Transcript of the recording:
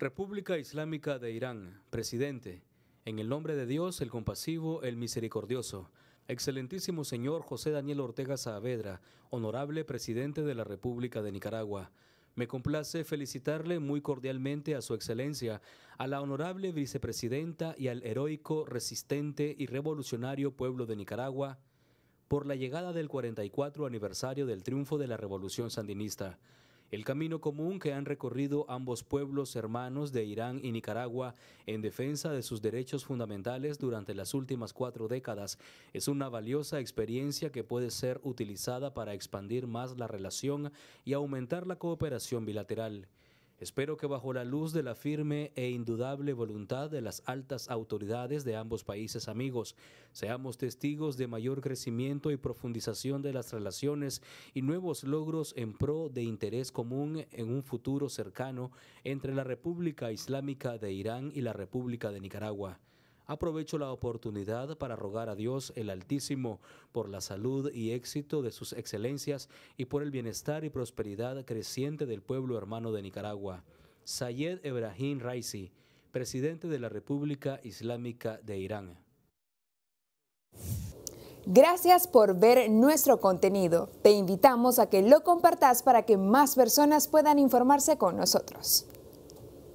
República Islámica de Irán, presidente, en el nombre de Dios, el compasivo, el misericordioso. Excelentísimo señor José Daniel Ortega Saavedra, honorable presidente de la República de Nicaragua. Me complace felicitarle muy cordialmente a Su Excelencia, a la honorable vicepresidenta y al heroico, resistente y revolucionario pueblo de Nicaragua por la llegada del 44 aniversario del triunfo de la Revolución Sandinista el camino común que han recorrido ambos pueblos hermanos de Irán y Nicaragua en defensa de sus derechos fundamentales durante las últimas cuatro décadas es una valiosa experiencia que puede ser utilizada para expandir más la relación y aumentar la cooperación bilateral. Espero que bajo la luz de la firme e indudable voluntad de las altas autoridades de ambos países amigos, seamos testigos de mayor crecimiento y profundización de las relaciones y nuevos logros en pro de interés común en un futuro cercano entre la República Islámica de Irán y la República de Nicaragua aprovecho la oportunidad para rogar a Dios el Altísimo por la salud y éxito de sus excelencias y por el bienestar y prosperidad creciente del pueblo hermano de Nicaragua. Sayed Ebrahim Raisi, presidente de la República Islámica de Irán. Gracias por ver nuestro contenido. Te invitamos a que lo compartas para que más personas puedan informarse con nosotros.